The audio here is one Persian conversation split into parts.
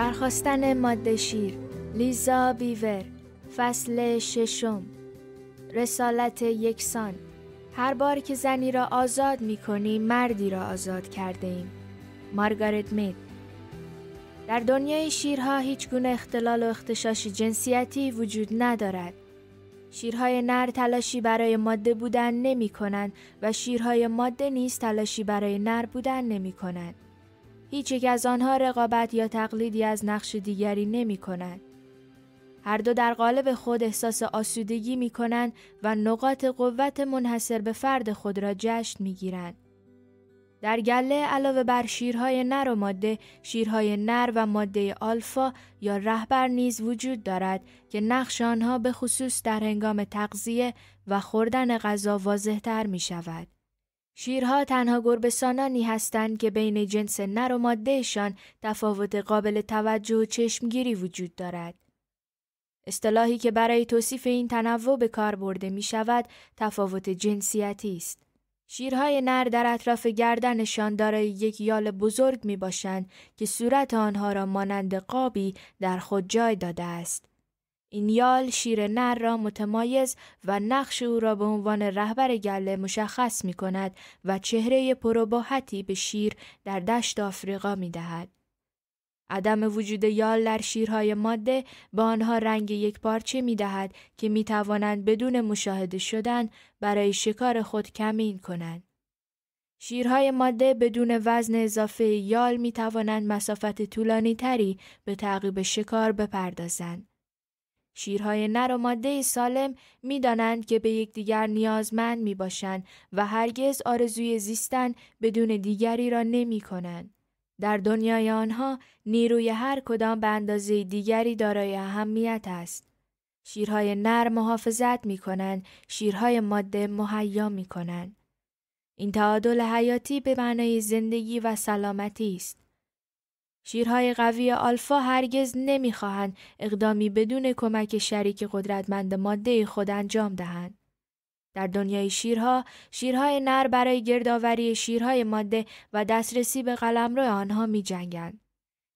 برخواستن ماده شیر لیزا بیور فصل ششم رسالت یکسان هر بار که زنی را آزاد می کنی مردی را آزاد کرده ایم مارگارت مید در دنیای شیرها هیچ گونه اختلال و اختشاش جنسیتی وجود ندارد شیرهای نر تلاشی برای ماده بودن نمی کنند و شیرهای ماده نیز تلاشی برای نر بودن نمی کنند هیچ یک از آنها رقابت یا تقلیدی از نقش دیگری نمی کنند. هر دو در قالب خود احساس آسودگی می کنند و نقاط قوت منحصر به فرد خود را جشن می گیرند. در گله علاوه بر شیرهای نر و ماده، شیرهای نر و ماده آلفا یا رهبر نیز وجود دارد که نقش آنها به خصوص در هنگام تغذیه و خوردن غذا واضح تر می شود. شیرها تنها سانانی هستند که بین جنس نر و مادهشان تفاوت قابل توجه و چشمگیری وجود دارد. اصطلاحی که برای توصیف این تنوع به کار برده می شود تفاوت جنسیتی است. شیرهای نر در اطراف گردنشان دارای یک یال بزرگ می باشند که صورت آنها را مانند قابی در خود جای داده است. این یال شیر نر را متمایز و نقش او را به عنوان رهبر گله مشخص می کند و چهره پروباحتی به شیر در دشت آفریقا می دهد. عدم وجود یال در شیرهای ماده به آنها رنگ یک پارچه می دهد که می توانند بدون مشاهده شدن برای شکار خود کمین کنند. شیرهای ماده بدون وزن اضافه یال می توانند مسافت طولانی تری به تعقیب شکار بپردازند. شیرهای نر و ماده سالم میدانند که به یکدیگر نیازمند می باشند و هرگز آرزوی زیستن بدون دیگری را نمی کنند. در دنیای آنها نیروی هر کدام به اندازه دیگری دارای اهمیت است. شیرهای نر محافظت می کنند، شیرهای ماده مهیا می کنند. این تعادل حیاتی به معنای زندگی و سلامتی است. شیرهای قوی آلفا هرگز نمیخواهند اقدامی بدون کمک شریک قدرتمند ماده خود انجام دهند. در دنیای شیرها، شیرهای نر برای گردآوری شیرهای ماده و دسترسی به قلمرو آنها می جنگند.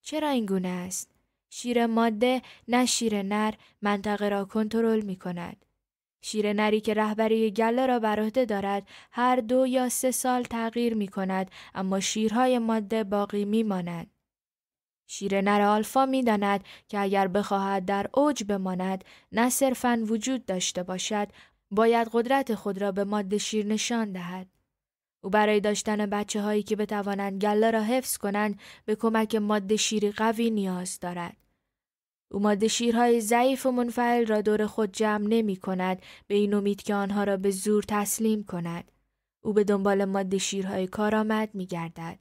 چرا این گونه است؟ شیر ماده نه شیر نر منطقه را کنترل می کند. شیر نری که رهبری گله را بر عهده دارد هر دو یا سه سال تغییر می کند اما شیرهای ماده باقی می مانند. شیر نر آلفا داند که اگر بخواهد در اوج بماند نه صرفا وجود داشته باشد باید قدرت خود را به ماده شیر نشان دهد او برای داشتن بچه هایی که بتوانند گله را حفظ کنند به کمک ماده شیری قوی نیاز دارد او ماده شیرهای ضعیف و منفعل را دور خود جمع نمی کند به این امید که آنها را به زور تسلیم کند او به دنبال ماده شیرهای کارآمد می گردد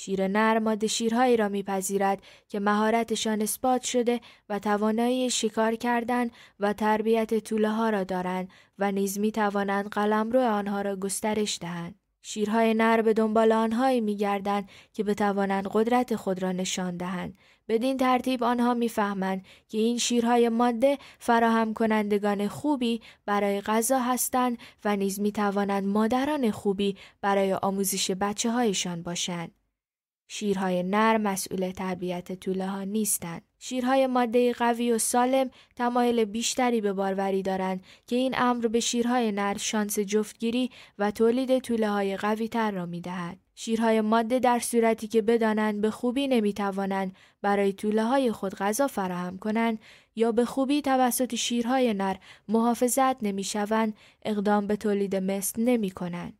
شیر نر ماده شیرهایی را میپذیرد که مهارتشان اثبات شده و توانایی شکار کردن و تربیت طوله ها را دارند و نیز می توانند قلمرو آنها را گسترش دهند. شیرهای نر به دنبال آنهایی گردند که بتوانند قدرت خود را نشان دهند بدین ترتیب آنها میفهمند که این شیرهای ماده فراهم کنندگان خوبی برای غذا هستند و نیز توانند مادران خوبی برای آموزش بچه هایشان باشند شیرهای نر مسئول تربیت توله ها نیستند. شیرهای ماده قوی و سالم تمایل بیشتری به باروری دارند که این امر به شیرهای نر شانس جفتگیری و تولید توله های قوی تر را می دهد. شیرهای ماده در صورتی که بدانند به خوبی نمی توانند برای طوله های خود غذا فراهم کنند یا به خوبی توسط شیرهای نر محافظت نمی شوند اقدام به تولید مثل نمی کنند.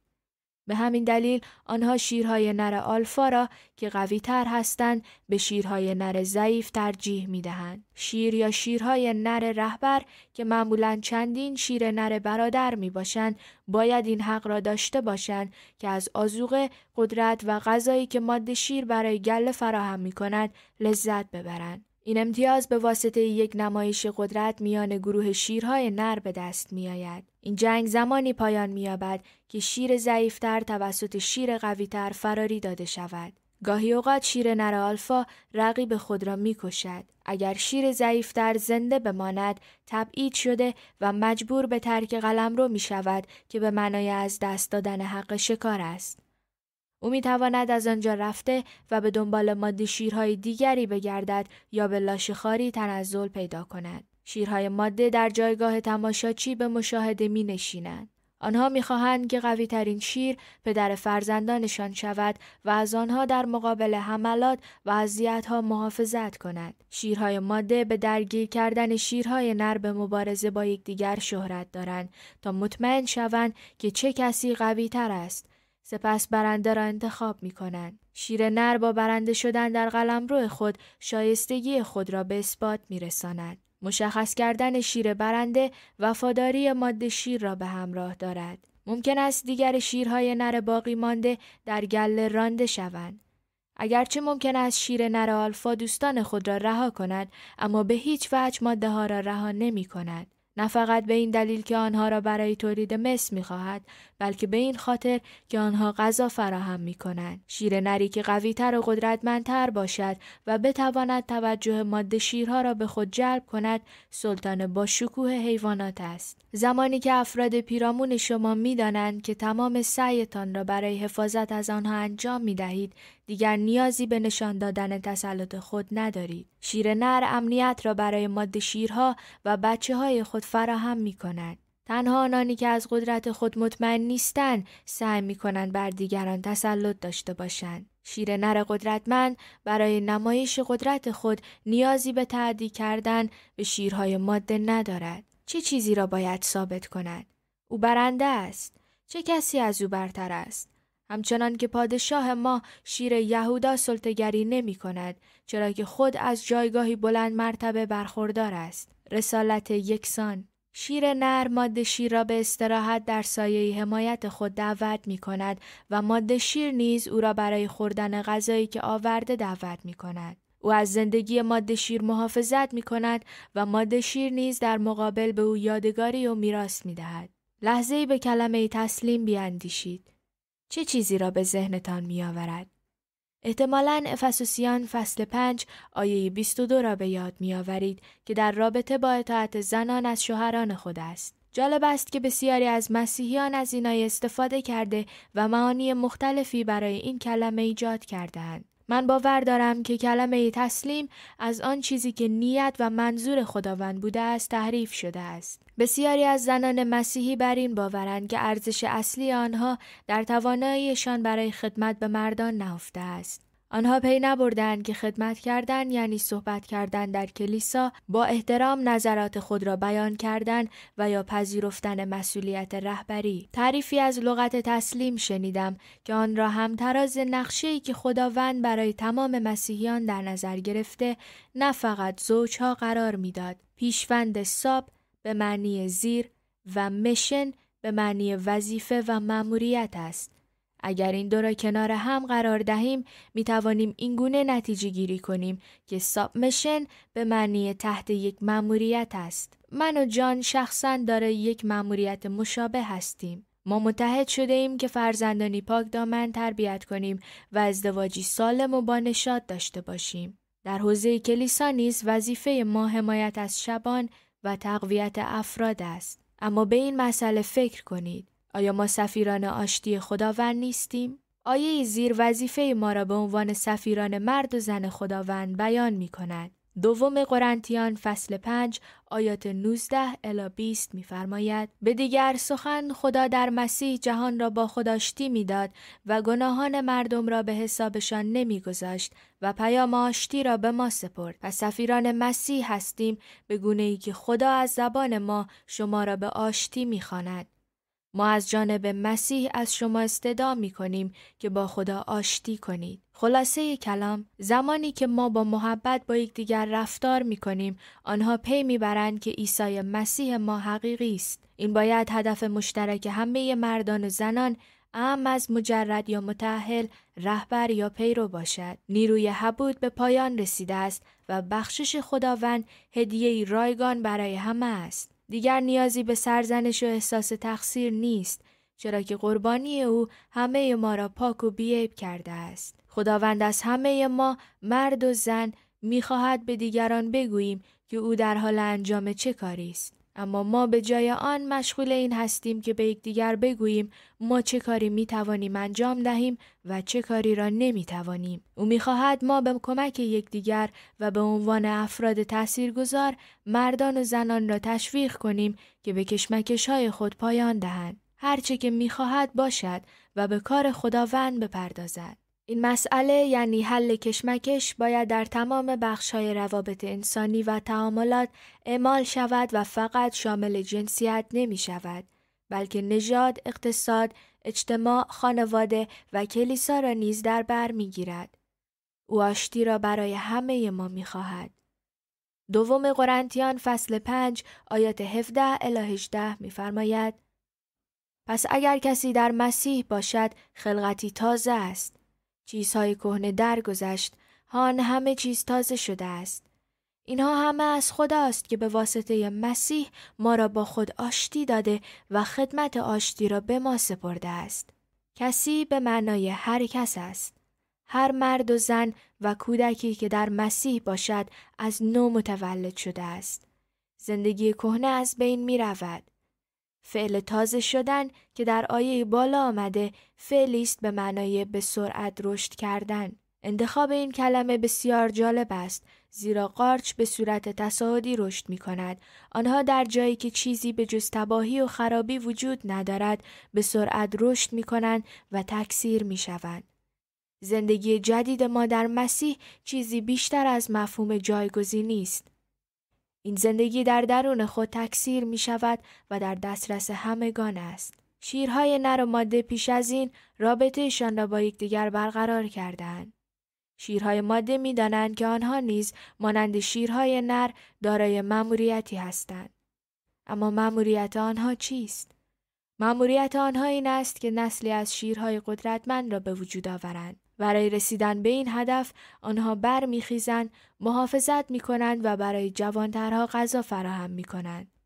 به همین دلیل آنها شیرهای نر آلفا را که قوی تر هستند به شیرهای نر ضعیف ترجیح می دهند. شیر یا شیرهای نر رهبر که معمولا چندین شیر نر برادر می باشند باید این حق را داشته باشند که از آزوغ قدرت و غذایی که ماده شیر برای گله فراهم می کند لذت ببرند. این امتیاز به واسطه یک نمایش قدرت میان گروه شیرهای نر به دست می آید. این جنگ زمانی پایان مییابد که شیر ضعیفتر توسط شیر قویتر فراری داده شود. گاهی اوقات شیر نر آلفا رقیب خود را می کشد. اگر شیر ضعیفتر زنده بماند تبعید شده و مجبور به ترک قلم رو می شود که به معنای از دست دادن حق شکار است. او می تواند از آنجا رفته و به دنبال ماده شیرهای دیگری بگردد یا به لاشخاری تنزل پیدا کند. شیرهای ماده در جایگاه تماشاچی به مشاهده می نشینند. آنها میخواهند که قوی ترین شیر پدر فرزندانشان شود و از آنها در مقابل حملات و ها محافظت کند. شیرهای ماده به درگیر کردن شیرهای نر به مبارزه با یکدیگر شهرت دارند تا مطمئن شوند که چه کسی قوی تر است. سپس برنده را انتخاب می کنند. شیر نر با برنده شدن در قلمرو خود شایستگی خود را به اثبات می رساند. مشخص کردن شیر برنده وفاداری ماده شیر را به همراه دارد. ممکن است دیگر شیرهای نر باقی مانده در گله رانده شوند. اگرچه ممکن است شیر نر آلفا دوستان خود را رها کند اما به هیچ وجه ماده ها را رها نمی کند. نه فقط به این دلیل که آنها را برای تولید مس می بلکه به این خاطر که آنها غذا فراهم می کنند. شیر نری که تر و قدرتمندتر باشد و بتواند توجه ماده شیرها را به خود جلب کند سلطان با شکوه حیوانات است. زمانی که افراد پیرامون شما می دانند که تمام سعیتان را برای حفاظت از آنها انجام می دهید دیگر نیازی به نشان دادن تسلط خود ندارید. شیر نر امنیت را برای ماده شیرها و بچه های خود فراهم می کند. تنها آنانی که از قدرت خود مطمئن نیستند سعی می کنند بر دیگران تسلط داشته باشند. شیر نر قدرتمند برای نمایش قدرت خود نیازی به تعدی کردن به شیرهای ماده ندارد. چه چیزی را باید ثابت کند؟ او برنده است. چه کسی از او برتر است؟ همچنان که پادشاه ما شیر یهودا سلطگری نمی کند چرا که خود از جایگاهی بلند مرتبه برخوردار است. رسالت یکسان شیر نر ماده شیر را به استراحت در سایه حمایت خود دعوت می کند و ماده شیر نیز او را برای خوردن غذایی که آورده دعوت می کند. او از زندگی ماده شیر محافظت می کند و ماده شیر نیز در مقابل به او یادگاری و میراث می دهد. لحظه ای به کلمه تسلیم بیاندیشید. چه چیزی را به ذهنتان می آورد؟ احتمالا افسوسیان فصل 5 آیه 22 را به یاد می آورید که در رابطه با اطاعت زنان از شوهران خود است. جالب است که بسیاری از مسیحیان از اینای استفاده کرده و معانی مختلفی برای این کلمه ایجاد کردهاند. من باور دارم که کلمه تسلیم از آن چیزی که نیت و منظور خداوند بوده است تحریف شده است. بسیاری از زنان مسیحی بر این باورند که ارزش اصلی آنها در تواناییشان برای خدمت به مردان نهفته است. آنها پی نبردند که خدمت کردن یعنی صحبت کردن در کلیسا با احترام نظرات خود را بیان کردن و یا پذیرفتن مسئولیت رهبری تعریفی از لغت تسلیم شنیدم که آن را هم تراز نقشه که خداوند برای تمام مسیحیان در نظر گرفته نه فقط زوجها قرار میداد پیشوند ساب به معنی زیر و مشن به معنی وظیفه و مأموریت است اگر این دو را کنار هم قرار دهیم می توانیم این گونه نتیجه گیری کنیم که مشن به معنی تحت یک مأموریت است. من و جان شخصا داره یک مأموریت مشابه هستیم. ما متحد شده ایم که فرزندانی پاک دامن تربیت کنیم و ازدواجی سالم و نشاد داشته باشیم. در حوزه کلیسا نیز وظیفه ما حمایت از شبان و تقویت افراد است. اما به این مسئله فکر کنید. آیا ما سفیران آشتی خداوند نیستیم؟ آیه زیر وظیفه ما را به عنوان سفیران مرد و زن خداوند بیان می کند. دوم قرنتیان فصل 5 آیات 19 الی 20 می‌فرماید. به دیگر سخن خدا در مسیح جهان را با خداشتی آشتی میداد و گناهان مردم را به حسابشان نمیگذاشت و پیام آشتی را به ما سپرد پس سفیران مسیح هستیم به گونه ای که خدا از زبان ما شما را به آشتی می‌خواند. ما از جانب مسیح از شما استدا می کنیم که با خدا آشتی کنید. خلاصه کلام زمانی که ما با محبت با یکدیگر رفتار می کنیم آنها پی میبرند که عیسی مسیح ما حقیقی است. این باید هدف مشترک همه مردان و زنان ام از مجرد یا متحل رهبر یا پیرو باشد نیروی حبود به پایان رسیده است و بخشش خداوند هدیه رایگان برای همه است دیگر نیازی به سرزنش و احساس تقصیر نیست چرا که قربانی او همه ما را پاک و بیعیب کرده است. خداوند از همه ما مرد و زن میخواهد به دیگران بگوییم که او در حال انجام چه کاری است. اما ما به جای آن مشغول این هستیم که به یکدیگر بگوییم ما چه کاری می توانیم انجام دهیم و چه کاری را نمی توانیم. او می خواهد ما به کمک یکدیگر و به عنوان افراد گذار مردان و زنان را تشویق کنیم که به کشمکش های خود پایان دهند. هرچه که می خواهد باشد و به کار خداوند بپردازد. این مسئله یعنی حل کشمکش باید در تمام بخشهای روابط انسانی و تعاملات اعمال شود و فقط شامل جنسیت نمی شود بلکه نژاد، اقتصاد، اجتماع، خانواده و کلیسا را نیز در بر می گیرد. او آشتی را برای همه ما می خواهد. دوم قرنتیان فصل 5 آیات 17 الی 18 می‌فرماید پس اگر کسی در مسیح باشد خلقتی تازه است چیزهای کهنه درگذشت هان همه چیز تازه شده است اینها همه از خداست که به واسطه مسیح ما را با خود آشتی داده و خدمت آشتی را به ما سپرده است کسی به معنای هر کس است هر مرد و زن و کودکی که در مسیح باشد از نو متولد شده است زندگی کهنه از بین می رود فعل تازه شدن که در آیه بالا آمده فعلی است به معنای به سرعت رشد کردن انتخاب این کلمه بسیار جالب است زیرا قارچ به صورت تصاعدی رشد می کند. آنها در جایی که چیزی به جز تباهی و خرابی وجود ندارد به سرعت رشد می کنند و تکثیر می شوند. زندگی جدید ما در مسیح چیزی بیشتر از مفهوم جایگزینی است. این زندگی در درون خود تکثیر می شود و در دسترس همگان است. شیرهای نر و ماده پیش از این رابطهشان را با یکدیگر برقرار کردند. شیرهای ماده می که آنها نیز مانند شیرهای نر دارای مأموریتی هستند. اما مأموریت آنها چیست؟ مأموریت آنها این است که نسلی از شیرهای قدرتمند را به وجود آورند. برای رسیدن به این هدف آنها میخیزند، محافظت می و برای جوانترها غذا فراهم می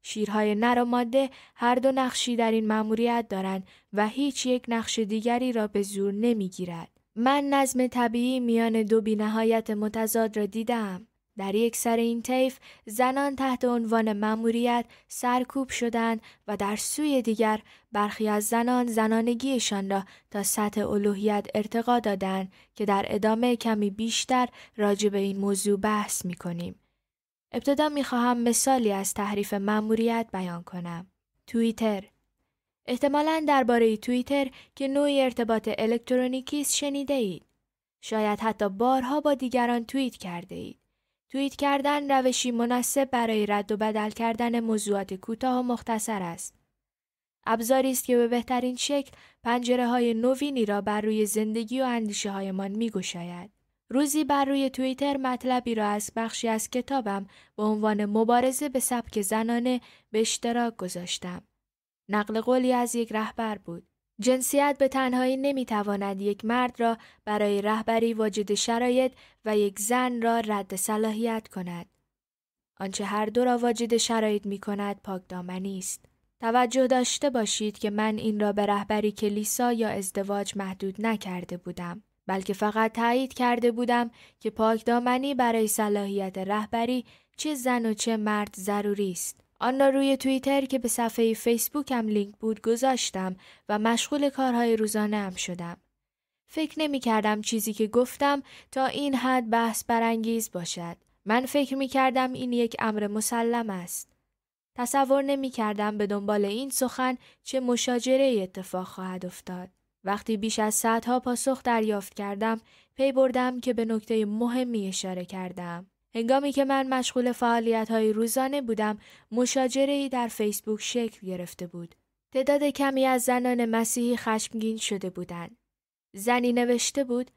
شیرهای نر و ماده هر دو نقشی در این مأموریت دارند و هیچ یک نقش دیگری را به زور نمیگیرد. من نظم طبیعی میان دو بینهایت متضاد را دیدم. در یک سر این طیف زنان تحت عنوان مأموریت سرکوب شدند و در سوی دیگر برخی از زنان زنانگیشان را تا سطح الوهیت ارتقا دادند که در ادامه کمی بیشتر راجع به این موضوع بحث می کنیم. ابتدا می خواهم مثالی از تحریف مأموریت بیان کنم. توییتر احتمالا درباره توییتر که نوعی ارتباط الکترونیکی است شنیده اید. شاید حتی بارها با دیگران توییت کرده اید. توییت کردن روشی مناسب برای رد و بدل کردن موضوعات کوتاه و مختصر است. ابزاری است که به بهترین شکل پنجره های نوینی را بر روی زندگی و اندیشه هایمان می گوشاید. روزی بر روی توییتر مطلبی را از بخشی از کتابم به عنوان مبارزه به سبک زنانه به اشتراک گذاشتم. نقل قولی از یک رهبر بود. جنسیت به تنهایی نمیتواند یک مرد را برای رهبری واجد شرایط و یک زن را رد صلاحیت کند. آنچه هر دو را واجد شرایط می کند پاکدامنی است. توجه داشته باشید که من این را به رهبری کلیسا یا ازدواج محدود نکرده بودم. بلکه فقط تایید کرده بودم که پاکدامنی برای صلاحیت رهبری چه زن و چه مرد ضروری است. آن را روی توییتر که به صفحه فیسبوکم لینک بود گذاشتم و مشغول کارهای روزانه هم شدم. فکر نمی کردم چیزی که گفتم تا این حد بحث برانگیز باشد. من فکر می کردم این یک امر مسلم است. تصور نمی کردم به دنبال این سخن چه مشاجره اتفاق خواهد افتاد. وقتی بیش از صدها پاسخ دریافت کردم، پی بردم که به نکته مهمی اشاره کردم. هنگامی که من مشغول فعالیت های روزانه بودم، مشاجره ای در فیسبوک شکل گرفته بود. تعداد کمی از زنان مسیحی خشمگین شده بودند. زنی نوشته بود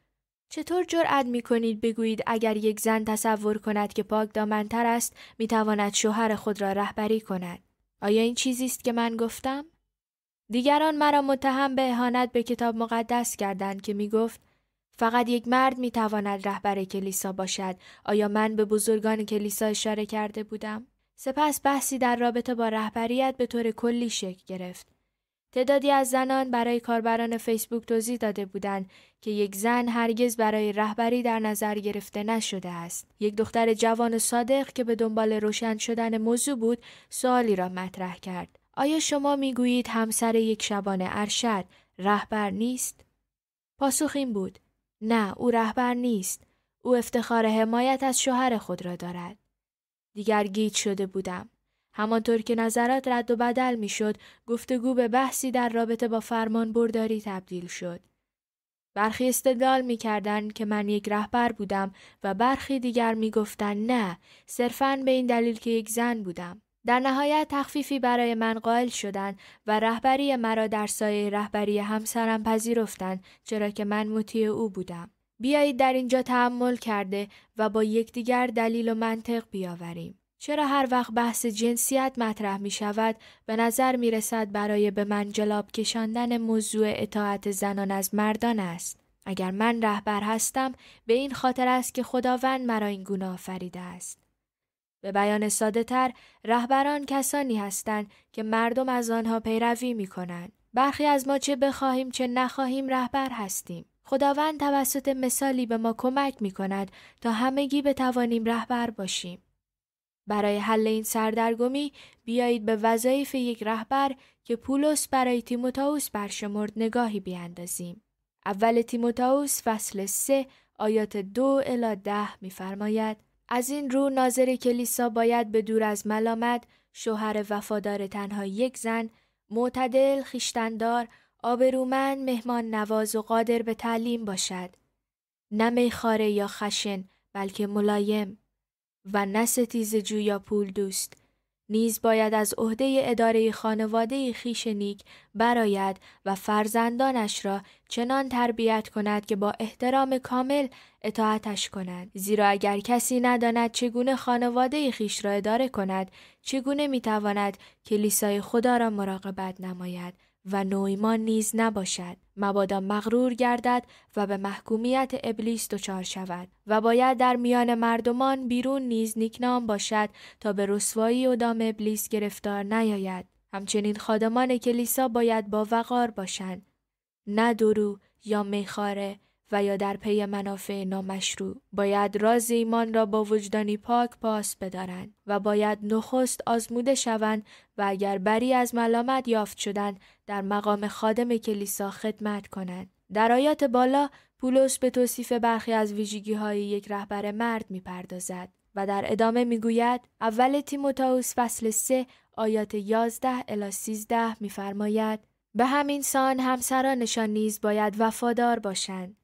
چطور جرأت می کنید بگویید اگر یک زن تصور کند که پاک دامنتر است می تواند شوهر خود را رهبری کند آیا این چیزی است که من گفتم دیگران مرا متهم به اهانت به کتاب مقدس کردند که می گفت فقط یک مرد می تواند رهبر کلیسا باشد. آیا من به بزرگان کلیسا اشاره کرده بودم؟ سپس بحثی در رابطه با رهبریت به طور کلی شکل گرفت. تعدادی از زنان برای کاربران فیسبوک توضیح داده بودند که یک زن هرگز برای رهبری در نظر گرفته نشده است. یک دختر جوان و صادق که به دنبال روشن شدن موضوع بود، سوالی را مطرح کرد. آیا شما میگویید همسر یک شبانه ارشد رهبر نیست؟ پاسخ این بود: نه او رهبر نیست. او افتخار حمایت از شوهر خود را دارد. دیگر گیت شده بودم. همانطور که نظرات رد و بدل میشد گفتگو به بحثی در رابطه با فرمان برداری تبدیل شد. برخی استدلال میکردند که من یک رهبر بودم و برخی دیگر میگفتند نه صرفا به این دلیل که یک زن بودم. در نهایت تخفیفی برای من قائل شدند و رهبری مرا در سایه رهبری همسرم پذیرفتند چرا که من مطیع او بودم. بیایید در اینجا تحمل کرده و با یکدیگر دلیل و منطق بیاوریم. چرا هر وقت بحث جنسیت مطرح می شود به نظر می رسد برای به من جلاب کشاندن موضوع اطاعت زنان از مردان است؟ اگر من رهبر هستم به این خاطر است که خداوند مرا این گناه آفریده است. به بیان ساده تر رهبران کسانی هستند که مردم از آنها پیروی می کنند. برخی از ما چه بخواهیم چه نخواهیم رهبر هستیم. خداوند توسط مثالی به ما کمک می کند تا همگی بتوانیم رهبر باشیم. برای حل این سردرگمی بیایید به وظایف یک رهبر که پولس برای تیموتائوس برشمرد نگاهی بیاندازیم. اول تیموتائوس فصل 3 آیات 2 الی 10 می‌فرماید از این رو ناظر کلیسا باید به دور از ملامت شوهر وفادار تنها یک زن معتدل خیشتندار آبرومند مهمان نواز و قادر به تعلیم باشد نه میخاره یا خشن بلکه ملایم و نه ستیز جو یا پول دوست نیز باید از عهده اداره خانواده خیش نیک براید و فرزندانش را چنان تربیت کند که با احترام کامل اطاعتش کنند زیرا اگر کسی نداند چگونه خانواده خیش را اداره کند چگونه میتواند کلیسای خدا را مراقبت نماید و نویمان نیز نباشد مبادا مغرور گردد و به محکومیت ابلیس دچار شود و باید در میان مردمان بیرون نیز نیکنام باشد تا به رسوایی و دام ابلیس گرفتار نیاید همچنین خادمان کلیسا باید با وقار باشند نه درو یا میخاره و یا در پی منافع نامشروع باید راز ایمان را با وجدانی پاک پاس بدارند و باید نخست آزموده شوند و اگر بری از ملامت یافت شدند در مقام خادم کلیسا خدمت کنند در آیات بالا پولس به توصیف برخی از ویژگی های یک رهبر مرد میپردازد و در ادامه میگوید اول تیموتائوس فصل 3 آیات 11 الی 13 میفرماید به همین سان همسرانشان نیز باید وفادار باشند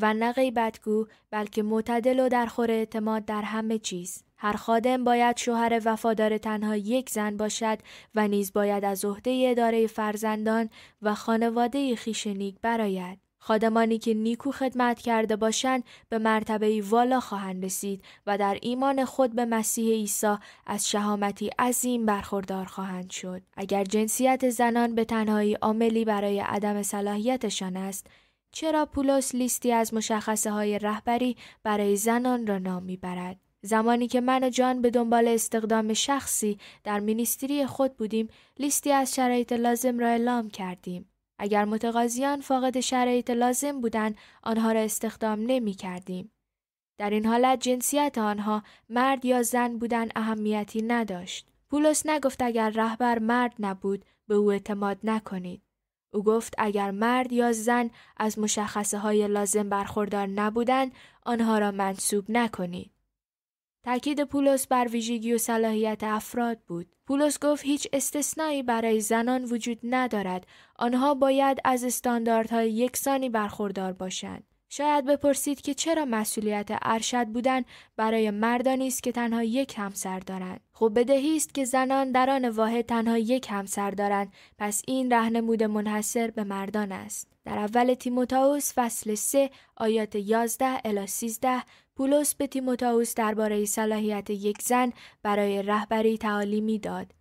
و نه غیبتگو بلکه معتدل و در خور اعتماد در همه چیز هر خادم باید شوهر وفادار تنها یک زن باشد و نیز باید از عهده اداره فرزندان و خانواده خیش نیک برآید خادمانی که نیکو خدمت کرده باشند به مرتبه والا خواهند رسید و در ایمان خود به مسیح عیسی از شهامتی عظیم برخوردار خواهند شد. اگر جنسیت زنان به تنهایی عاملی برای عدم صلاحیتشان است، چرا پولس لیستی از مشخصه های رهبری برای زنان را نام میبرد. زمانی که من و جان به دنبال استخدام شخصی در مینیستری خود بودیم، لیستی از شرایط لازم را اعلام کردیم. اگر متقاضیان فاقد شرایط لازم بودند، آنها را استخدام نمی کردیم. در این حالت جنسیت آنها مرد یا زن بودن اهمیتی نداشت. پولس نگفت اگر رهبر مرد نبود به او اعتماد نکنید. او گفت اگر مرد یا زن از مشخصه های لازم برخوردار نبودند آنها را منصوب نکنید. تاکید پولس بر ویژگی و صلاحیت افراد بود. پولس گفت هیچ استثنایی برای زنان وجود ندارد. آنها باید از استانداردهای یکسانی برخوردار باشند. شاید بپرسید که چرا مسئولیت ارشد بودن برای مردانی است که تنها یک همسر دارند خب بدهی است که زنان در آن واحد تنها یک همسر دارند پس این رهنمود منحصر به مردان است در اول تیموتائوس فصل 3 آیات 11 الی 13 پولس به تیموتائوس درباره صلاحیت یک زن برای رهبری تعالیمی داد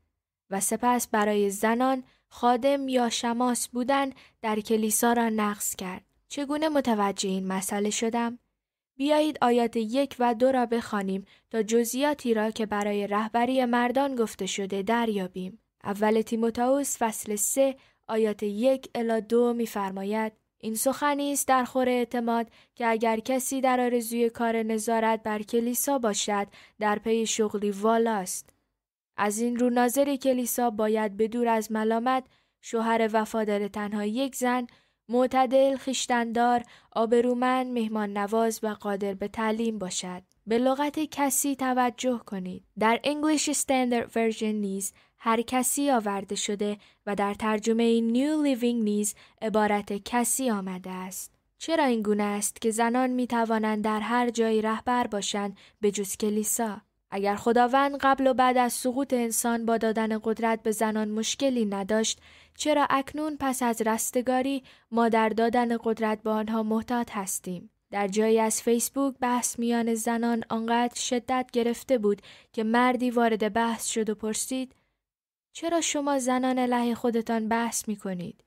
و سپس برای زنان خادم یا شماس بودن در کلیسا را نقص کرد چگونه متوجه این مسئله شدم؟ بیایید آیات یک و دو را بخوانیم تا جزئیاتی را که برای رهبری مردان گفته شده دریابیم. اول تیموتائوس فصل 3 آیات یک الا دو میفرماید این سخنی است در خور اعتماد که اگر کسی در آرزوی کار نظارت بر کلیسا باشد در پی شغلی است. از این رو ناظر کلیسا باید به دور از ملامت شوهر وفادار تنها یک زن معتدل، خیشتندار، آبرومند، مهمان نواز و قادر به تعلیم باشد. به لغت کسی توجه کنید. در انگلیش استندرد ورژن نیز هر کسی آورده شده و در ترجمه نیو لیوینگ نیز عبارت کسی آمده است. چرا این گونه است که زنان می توانند در هر جایی رهبر باشند به جز کلیسا؟ اگر خداوند قبل و بعد از سقوط انسان با دادن قدرت به زنان مشکلی نداشت چرا اکنون پس از رستگاری ما در دادن قدرت به آنها محتاط هستیم در جایی از فیسبوک بحث میان زنان آنقدر شدت گرفته بود که مردی وارد بحث شد و پرسید چرا شما زنان لحی خودتان بحث می کنید؟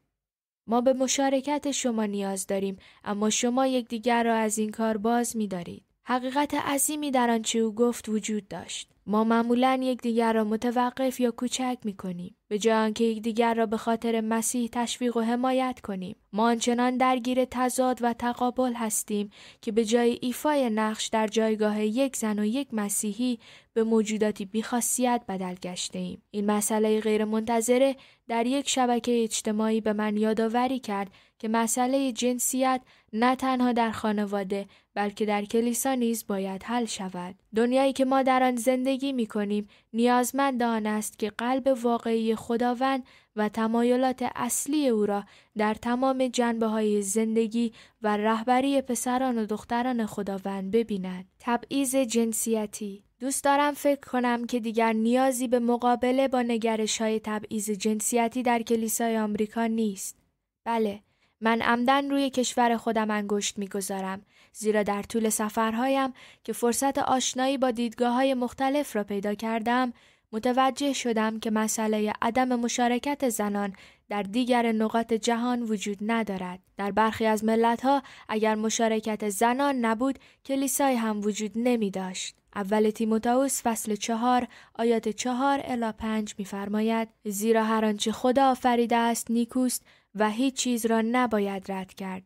ما به مشارکت شما نیاز داریم اما شما یکدیگر را از این کار باز می دارید. حقیقت عظیمی در آنچه او گفت وجود داشت ما معمولا یکدیگر را متوقف یا کوچک میکنیم به جای آنکه یکدیگر را به خاطر مسیح تشویق و حمایت کنیم ما آنچنان درگیر تضاد و تقابل هستیم که به جای ایفای نقش در جایگاه یک زن و یک مسیحی به موجوداتی بیخاصیت بدل گشته ایم این مسئله غیرمنتظره در یک شبکه اجتماعی به من یادآوری کرد که مسئله جنسیت نه تنها در خانواده بلکه در کلیسا نیز باید حل شود دنیایی که ما در آن زندگی می کنیم نیازمند آن است که قلب واقعی خداوند و تمایلات اصلی او را در تمام جنبه های زندگی و رهبری پسران و دختران خداوند ببیند تبعیض جنسیتی دوست دارم فکر کنم که دیگر نیازی به مقابله با نگرش های تبعیض جنسیتی در کلیسای آمریکا نیست. بله، من عمدن روی کشور خودم انگشت میگذارم زیرا در طول سفرهایم که فرصت آشنایی با دیدگاه های مختلف را پیدا کردم متوجه شدم که مسئله عدم مشارکت زنان در دیگر نقاط جهان وجود ندارد. در برخی از ملت ها اگر مشارکت زنان نبود کلیسای هم وجود نمی داشت. اول تیموتائوس فصل چهار آیات چهار الا پنج میفرماید زیرا هر آنچه خدا آفریده است نیکوست و هیچ چیز را نباید رد کرد.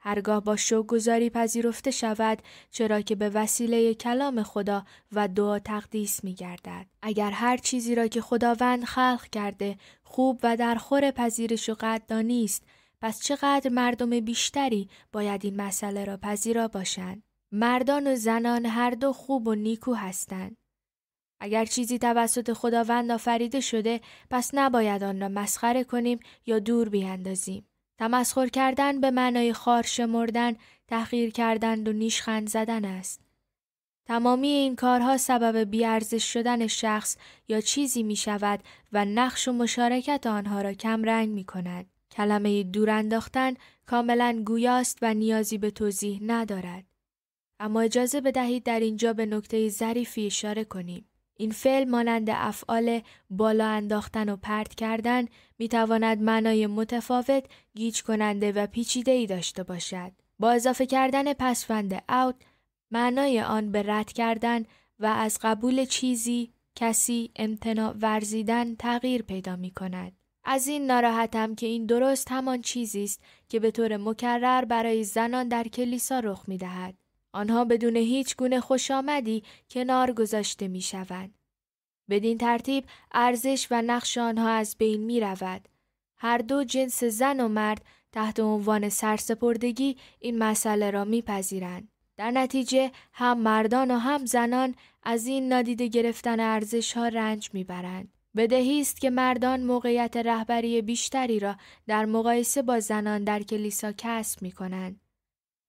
هرگاه با شوگذاری پذیرفته شود چرا که به وسیله کلام خدا و دعا تقدیس می گردد. اگر هر چیزی را که خداوند خلق کرده خوب و در خور پذیرش و قدردانی نیست، پس چقدر مردم بیشتری باید این مسئله را پذیرا باشند مردان و زنان هر دو خوب و نیکو هستند اگر چیزی توسط خداوند آفریده شده پس نباید آن را مسخره کنیم یا دور بیاندازیم تمسخر کردن به معنای خار شمردن تحقیر کردن و نیشخند زدن است تمامی این کارها سبب بیارزش شدن شخص یا چیزی می شود و نقش و مشارکت آنها را کم رنگ می کند. کلمه دور انداختن کاملا گویاست و نیازی به توضیح ندارد. اما اجازه بدهید در اینجا به نکته ظریفی اشاره کنیم. این فعل مانند افعال بالا انداختن و پرت کردن می تواند معنای متفاوت گیج کننده و پیچیده ای داشته باشد. با اضافه کردن پسفند اوت معنای آن به رد کردن و از قبول چیزی کسی امتناع ورزیدن تغییر پیدا می کند. از این ناراحتم که این درست همان چیزی است که به طور مکرر برای زنان در کلیسا رخ می دهد. آنها بدون هیچ گونه خوش آمدی کنار گذاشته می شوند. بدین ترتیب ارزش و نقش آنها از بین می رود. هر دو جنس زن و مرد تحت عنوان سرسپردگی این مسئله را میپذیرند. در نتیجه هم مردان و هم زنان از این نادیده گرفتن ارزش ها رنج میبرند. بدهی است که مردان موقعیت رهبری بیشتری را در مقایسه با زنان در کلیسا کسب می کنند.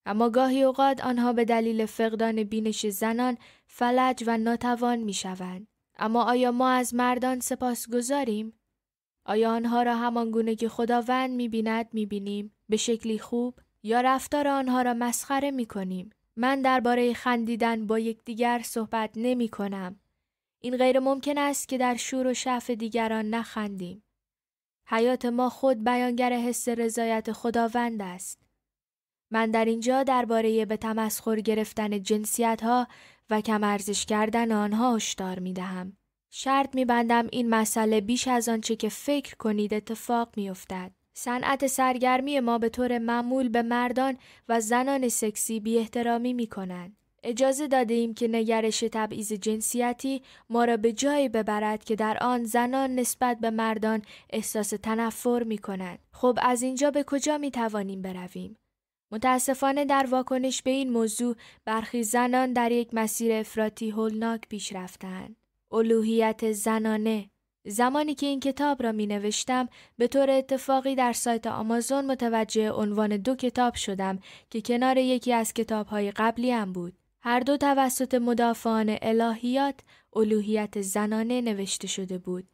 اما گاهی اوقات آنها به دلیل فقدان بینش زنان فلج و ناتوان می شوند. اما آیا ما از مردان سپاس گذاریم؟ آیا آنها را همان گونه که خداوند می بیند می بینیم به شکلی خوب یا رفتار آنها را مسخره می کنیم؟ من درباره خندیدن با یکدیگر صحبت نمی کنم. این غیر ممکن است که در شور و شعف دیگران نخندیم. حیات ما خود بیانگر حس رضایت خداوند است. من در اینجا درباره به تمسخر گرفتن جنسیت ها و کمارزش کردن آنها هشدار می دهم. شرط می بندم این مسئله بیش از آنچه که فکر کنید اتفاق می افتد. صنعت سرگرمی ما به طور معمول به مردان و زنان سکسی بی احترامی می کنند. اجازه داده ایم که نگرش تبعیض جنسیتی ما را به جایی ببرد که در آن زنان نسبت به مردان احساس تنفر می کنند. خب از اینجا به کجا می توانیم برویم؟ متاسفانه در واکنش به این موضوع برخی زنان در یک مسیر افراطی هولناک پیش رفتند. الوهیت زنانه زمانی که این کتاب را می نوشتم به طور اتفاقی در سایت آمازون متوجه عنوان دو کتاب شدم که کنار یکی از های قبلی هم بود. هر دو توسط مدافعان الهیات الوهیت زنانه نوشته شده بود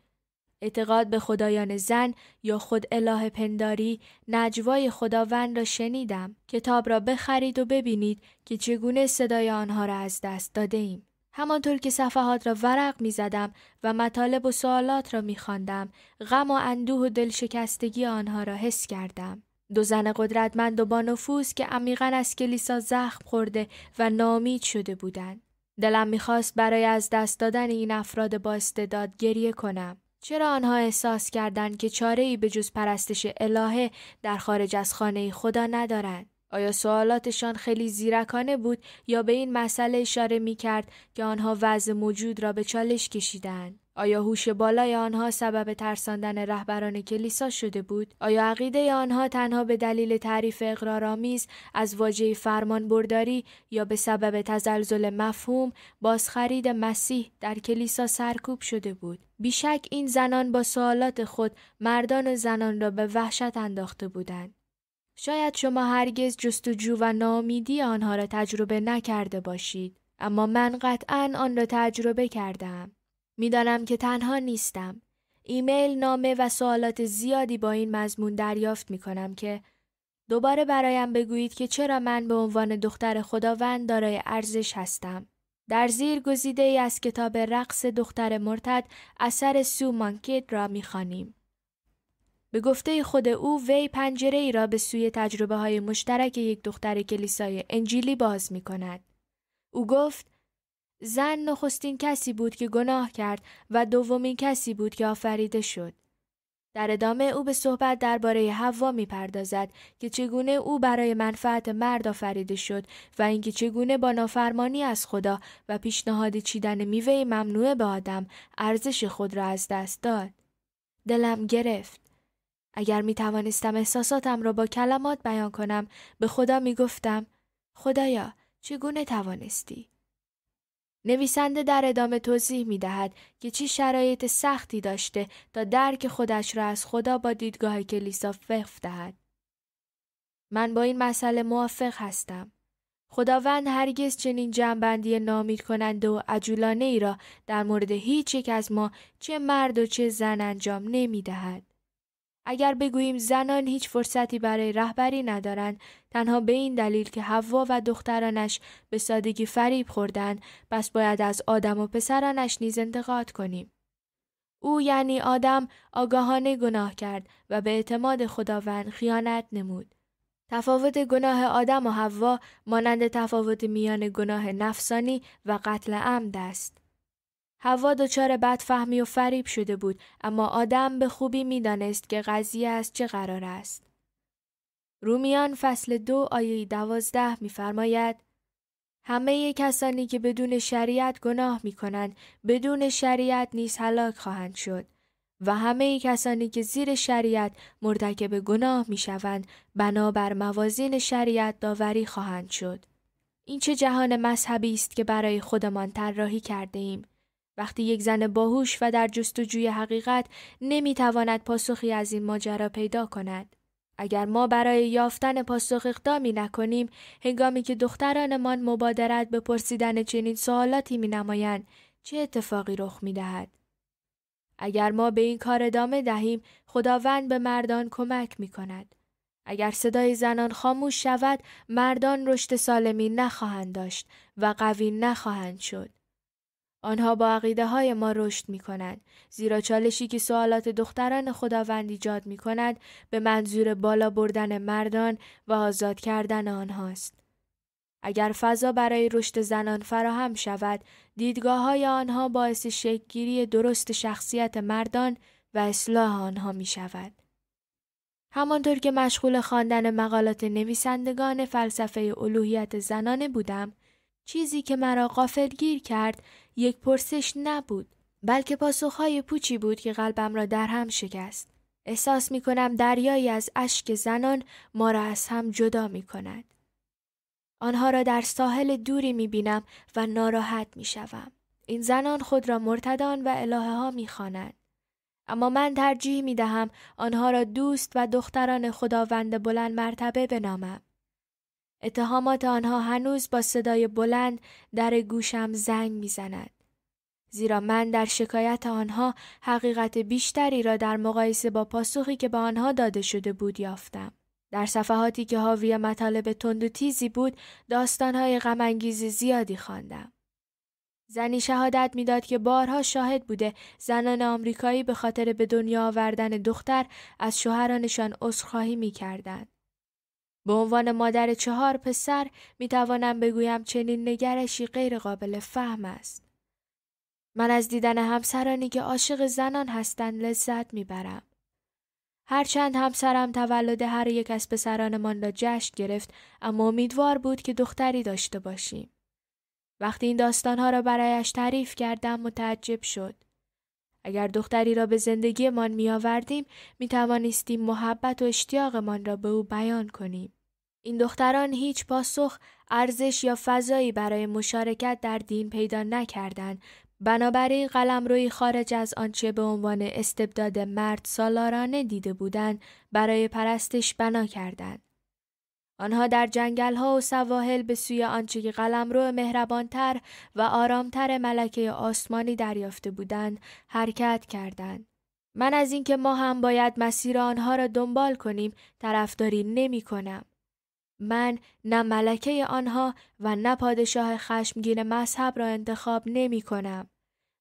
اعتقاد به خدایان زن یا خود اله پنداری نجوای خداوند را شنیدم. کتاب را بخرید و ببینید که چگونه صدای آنها را از دست داده ایم. همانطور که صفحات را ورق می زدم و مطالب و سوالات را می خاندم غم و اندوه و دلشکستگی آنها را حس کردم. دو زن قدرتمند و با نفوذ که عمیقا از کلیسا زخم خورده و نامید شده بودند. دلم میخواست برای از دست دادن این افراد با استعداد گریه کنم. چرا آنها احساس کردند که چاره ای به جز پرستش الهه در خارج از خانه خدا ندارند؟ آیا سوالاتشان خیلی زیرکانه بود یا به این مسئله اشاره می کرد که آنها وضع موجود را به چالش کشیدند؟ آیا هوش بالای آنها سبب ترساندن رهبران کلیسا شده بود؟ آیا عقیده آنها تنها به دلیل تعریف اقرارآمیز از واژه فرمان برداری یا به سبب تزلزل مفهوم بازخرید مسیح در کلیسا سرکوب شده بود؟ بیشک این زنان با سوالات خود مردان و زنان را به وحشت انداخته بودند. شاید شما هرگز جستجو و نامیدی آنها را تجربه نکرده باشید. اما من قطعا آن را تجربه کردم. میدانم که تنها نیستم. ایمیل، نامه و سوالات زیادی با این مضمون دریافت می کنم که دوباره برایم بگویید که چرا من به عنوان دختر خداوند دارای ارزش هستم. در زیر گزیده ای از کتاب رقص دختر مرتد اثر سو مانکید را میخوانیم. به گفته خود او وی پنجره ای را به سوی تجربه های مشترک یک دختر کلیسای انجیلی باز می کند. او گفت زن نخستین کسی بود که گناه کرد و دومین کسی بود که آفریده شد. در ادامه او به صحبت درباره حوا می پردازد که چگونه او برای منفعت مرد آفریده شد و اینکه چگونه با نافرمانی از خدا و پیشنهاد چیدن میوه ممنوعه به آدم ارزش خود را از دست داد. دلم گرفت. اگر می توانستم احساساتم را با کلمات بیان کنم به خدا می گفتم خدایا چگونه توانستی؟ نویسنده در ادامه توضیح می دهد که چه شرایط سختی داشته تا درک خودش را از خدا با دیدگاه کلیسا فقف دهد. من با این مسئله موافق هستم. خداوند هرگز چنین جنبندی نامید کنند و عجولانه ای را در مورد هیچ یک از ما چه مرد و چه زن انجام نمی دهد. اگر بگوییم زنان هیچ فرصتی برای رهبری ندارند تنها به این دلیل که حوا و دخترانش به سادگی فریب خوردن پس باید از آدم و پسرانش نیز انتقاد کنیم او یعنی آدم آگاهانه گناه کرد و به اعتماد خداوند خیانت نمود تفاوت گناه آدم و حوا مانند تفاوت میان گناه نفسانی و قتل عمد است هوا دچار بدفهمی و فریب شده بود اما آدم به خوبی میدانست که قضیه از چه قرار است. رومیان فصل دو آیه دوازده میفرماید همه کسانی که بدون شریعت گناه می کنند بدون شریعت نیز هلاک خواهند شد و همه کسانی که زیر شریعت مرتکب گناه می شوند بنابر موازین شریعت داوری خواهند شد. این چه جهان مذهبی است که برای خودمان طراحی کرده ایم وقتی یک زن باهوش و در جستجوی حقیقت نمیتواند پاسخی از این ماجرا پیدا کند. اگر ما برای یافتن پاسخ اقدامی نکنیم، هنگامی که دخترانمان مبادرت به پرسیدن چنین سوالاتی می چه اتفاقی رخ می دهد؟ اگر ما به این کار ادامه دهیم، خداوند به مردان کمک می کند. اگر صدای زنان خاموش شود، مردان رشد سالمی نخواهند داشت و قوی نخواهند شد. آنها با عقیده های ما رشد می کنند زیرا چالشی که سوالات دختران خداوند ایجاد می کند به منظور بالا بردن مردان و آزاد کردن آنهاست. اگر فضا برای رشد زنان فراهم شود، دیدگاه های آنها باعث شکگیری درست شخصیت مردان و اصلاح آنها می شود. همانطور که مشغول خواندن مقالات نویسندگان فلسفه الوهیت زنانه بودم، چیزی که مرا گیر کرد یک پرسش نبود بلکه پاسخهای پوچی بود که قلبم را در هم شکست احساس می کنم دریایی از اشک زنان ما را از هم جدا می کند. آنها را در ساحل دوری می بینم و ناراحت می شوم. این زنان خود را مرتدان و الهه ها می اما من ترجیح می دهم آنها را دوست و دختران خداوند بلند مرتبه بنامم. اتهامات آنها هنوز با صدای بلند در گوشم زنگ میزند. زیرا من در شکایت آنها حقیقت بیشتری را در مقایسه با پاسخی که به آنها داده شده بود یافتم. در صفحاتی که حاوی مطالب تند و تیزی بود داستانهای غمانگیز زیادی خواندم. زنی شهادت میداد که بارها شاهد بوده زنان آمریکایی به خاطر به دنیا آوردن دختر از شوهرانشان عذرخواهی میکردند به عنوان مادر چهار پسر می توانم بگویم چنین نگرشی غیر قابل فهم است. من از دیدن همسرانی که عاشق زنان هستند لذت میبرم. هرچند همسرم تولد هر یک از پسرانمان را جشن گرفت اما امیدوار بود که دختری داشته باشیم. وقتی این داستانها را برایش تعریف کردم متعجب شد. اگر دختری را به زندگیمان میآوردیم می توانستیم محبت و اشتیاقمان را به او بیان کنیم. این دختران هیچ پاسخ، ارزش یا فضایی برای مشارکت در دین پیدا نکردند بنابراین روی خارج از آنچه به عنوان استبداد مرد سالارانه دیده بودند برای پرستش بنا کردند آنها در جنگل ها و سواحل به سوی آنچه که قلمرو مهربانتر و آرامتر ملکه آسمانی دریافته بودند حرکت کردند. من از اینکه ما هم باید مسیر آنها را دنبال کنیم طرفداری نمی کنم. من نه ملکه آنها و نه پادشاه خشمگین مذهب را انتخاب نمی کنم.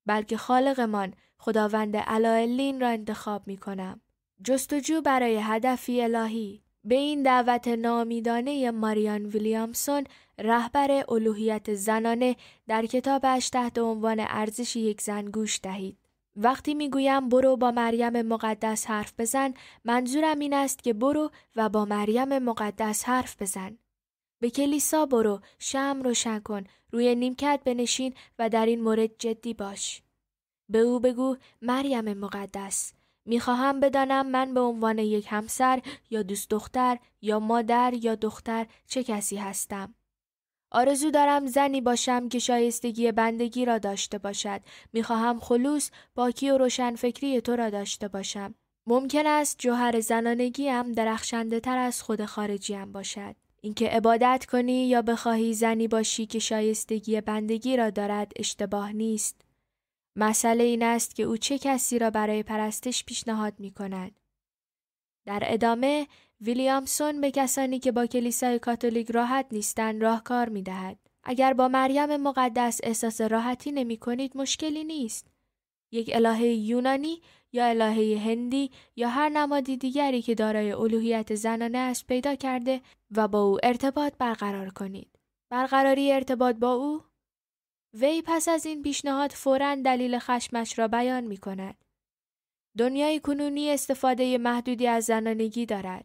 بلکه خالقمان خداوند علایلین را انتخاب می کنم. جستجو برای هدفی الهی به این دعوت نامیدانه ماریان ویلیامسون رهبر الوهیت زنانه در کتابش تحت عنوان ارزش یک زن گوش دهید. وقتی میگویم برو با مریم مقدس حرف بزن منظورم این است که برو و با مریم مقدس حرف بزن. به کلیسا برو، شم روشن کن، روی نیمکت بنشین و در این مورد جدی باش. به او بگو مریم مقدس میخواهم بدانم من به عنوان یک همسر یا دوست دختر یا مادر یا دختر چه کسی هستم. آرزو دارم زنی باشم که شایستگی بندگی را داشته باشد. میخواهم خلوص، باکی و روشنفکری تو را داشته باشم. ممکن است جوهر زنانگیم درخشنده تر از خود خارجیم باشد. اینکه عبادت کنی یا بخواهی زنی باشی که شایستگی بندگی را دارد اشتباه نیست. مسئله این است که او چه کسی را برای پرستش پیشنهاد می کند. در ادامه ویلیامسون به کسانی که با کلیسای کاتولیک راحت نیستند راهکار می دهد. اگر با مریم مقدس احساس راحتی نمی کنید مشکلی نیست. یک الهه یونانی یا الهه هندی یا هر نمادی دیگری که دارای الوهیت زنانه است پیدا کرده و با او ارتباط برقرار کنید. برقراری ارتباط با او وی پس از این پیشنهاد فورا دلیل خشمش را بیان می کند. دنیای کنونی استفاده محدودی از زنانگی دارد.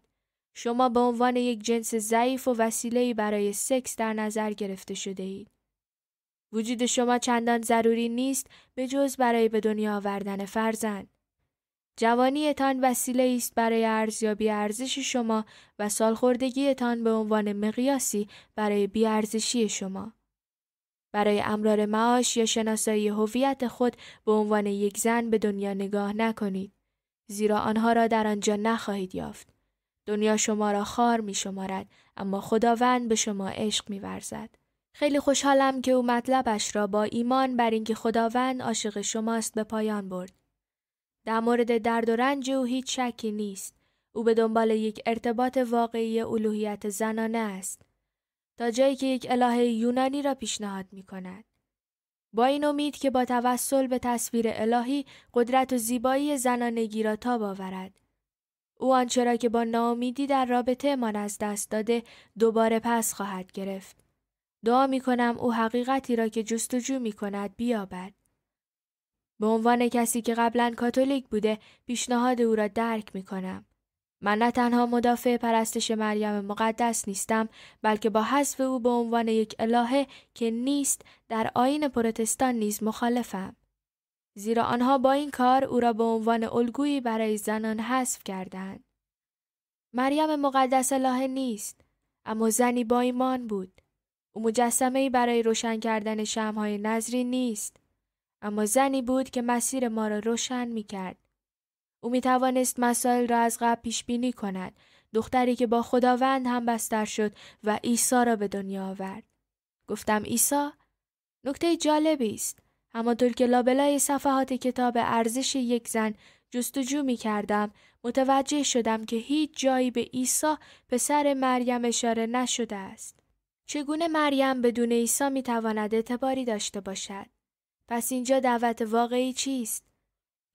شما به عنوان یک جنس ضعیف و وسیله‌ای برای سکس در نظر گرفته شده اید. وجود شما چندان ضروری نیست به جز برای به دنیا آوردن فرزند. جوانیتان وسیله است برای ارزیابی ارزش شما و سالخوردگیتان به عنوان مقیاسی برای بیارزشی شما. برای امرار معاش یا شناسایی هویت خود به عنوان یک زن به دنیا نگاه نکنید زیرا آنها را در آنجا نخواهید یافت دنیا شما را خار می شمارد اما خداوند به شما عشق می ورزد. خیلی خوشحالم که او مطلبش را با ایمان بر اینکه خداوند عاشق شماست به پایان برد. در مورد درد و رنج او هیچ شکی نیست. او به دنبال یک ارتباط واقعی الوهیت زنانه است. تا جایی که یک الهه یونانی را پیشنهاد می کند. با این امید که با توسل به تصویر الهی قدرت و زیبایی زنانگی را تا باورد. او آنچه که با ناامیدی در رابطه من از دست داده دوباره پس خواهد گرفت. دعا می کنم او حقیقتی را که جستجو می کند بیابد. به عنوان کسی که قبلا کاتولیک بوده پیشنهاد او را درک می کنم. من نه تنها مدافع پرستش مریم مقدس نیستم بلکه با حذف او به عنوان یک الهه که نیست در آین پروتستان نیز مخالفم زیرا آنها با این کار او را به عنوان الگویی برای زنان حذف کردند مریم مقدس الهه نیست اما زنی با ایمان بود او مجسمه ای برای روشن کردن شمهای نظری نیست اما زنی بود که مسیر ما را روشن می کرد او می توانست مسائل را از قبل پیش بینی کند دختری که با خداوند هم بستر شد و عیسی را به دنیا آورد گفتم عیسی نکته جالبی است همانطور که لابلای صفحات کتاب ارزش یک زن جستجو می کردم متوجه شدم که هیچ جایی به عیسی پسر مریم اشاره نشده است چگونه مریم بدون عیسی می تواند اعتباری داشته باشد پس اینجا دعوت واقعی چیست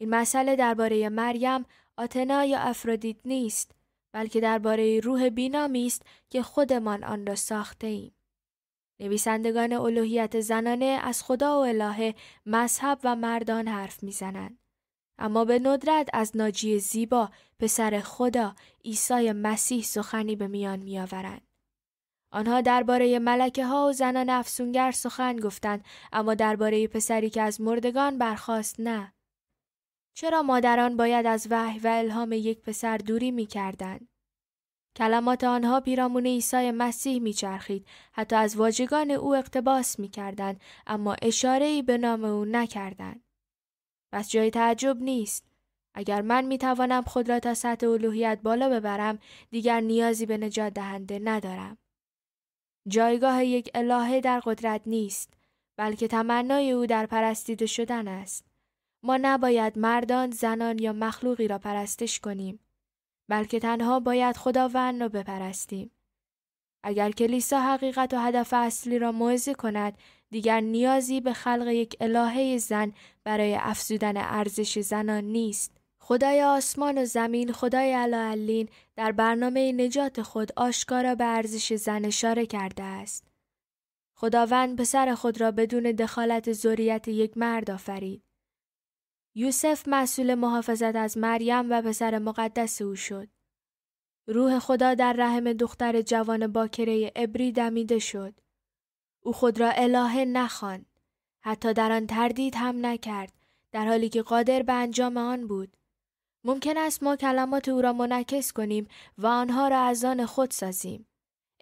این مسئله درباره مریم، آتنا یا افرادیت نیست، بلکه درباره روح بینامی است که خودمان آن را ساخته ایم. نویسندگان الوهیت زنانه از خدا و الهه مذهب و مردان حرف میزنند. اما به ندرت از ناجی زیبا پسر خدا عیسی مسیح سخنی به میان میآورند. آنها درباره ملکه ها و زنان افسونگر سخن گفتند اما درباره پسری که از مردگان برخاست نه. چرا مادران باید از وحی و الهام یک پسر دوری می کردن؟ کلمات آنها پیرامون عیسی مسیح چرخید حتی از واژگان او اقتباس میکردند اما اشاره ای به نام او نکردند پس جای تعجب نیست اگر من میتوانم خود را تا سطح الوهیت بالا ببرم دیگر نیازی به نجات دهنده ندارم جایگاه یک الهه در قدرت نیست بلکه تمنای او در پرستیده شدن است ما نباید مردان، زنان یا مخلوقی را پرستش کنیم. بلکه تنها باید خداوند را بپرستیم. اگر کلیسا حقیقت و هدف اصلی را موعظه کند، دیگر نیازی به خلق یک الهه زن برای افزودن ارزش زنان نیست. خدای آسمان و زمین، خدای علاالین در برنامه نجات خود آشکارا به ارزش زن اشاره کرده است. خداوند پسر خود را بدون دخالت زوریت یک مرد آفرید. یوسف مسئول محافظت از مریم و پسر مقدس او شد. روح خدا در رحم دختر جوان باکره ابری دمیده شد. او خود را الهه نخواند. حتی در آن تردید هم نکرد در حالی که قادر به انجام آن بود. ممکن است ما کلمات او را منعکس کنیم و آنها را از آن خود سازیم.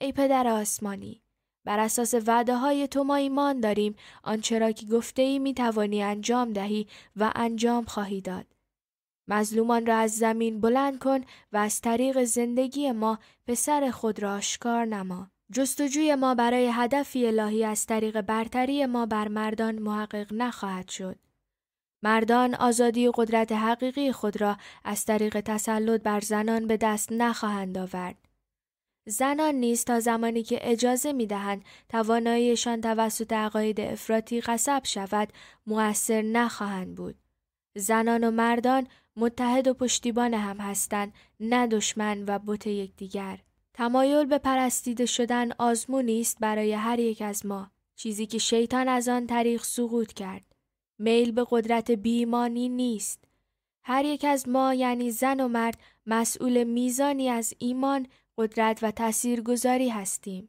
ای پدر آسمانی بر اساس وعده های تو ما ایمان داریم آنچه را که گفته ای می توانی انجام دهی و انجام خواهی داد. مظلومان را از زمین بلند کن و از طریق زندگی ما پسر خود را آشکار نما. جستجوی ما برای هدفی الهی از طریق برتری ما بر مردان محقق نخواهد شد. مردان آزادی و قدرت حقیقی خود را از طریق تسلط بر زنان به دست نخواهند آورد. زنان نیست تا زمانی که اجازه می دهند تواناییشان توسط عقاید افراطی غصب شود موثر نخواهند بود. زنان و مردان متحد و پشتیبان هم هستند نه دشمن و بت یکدیگر. تمایل به پرستیده شدن آزمونی است برای هر یک از ما چیزی که شیطان از آن طریق سقوط کرد. میل به قدرت بیمانی نیست. هر یک از ما یعنی زن و مرد مسئول میزانی از ایمان قدرت و گذاری هستیم.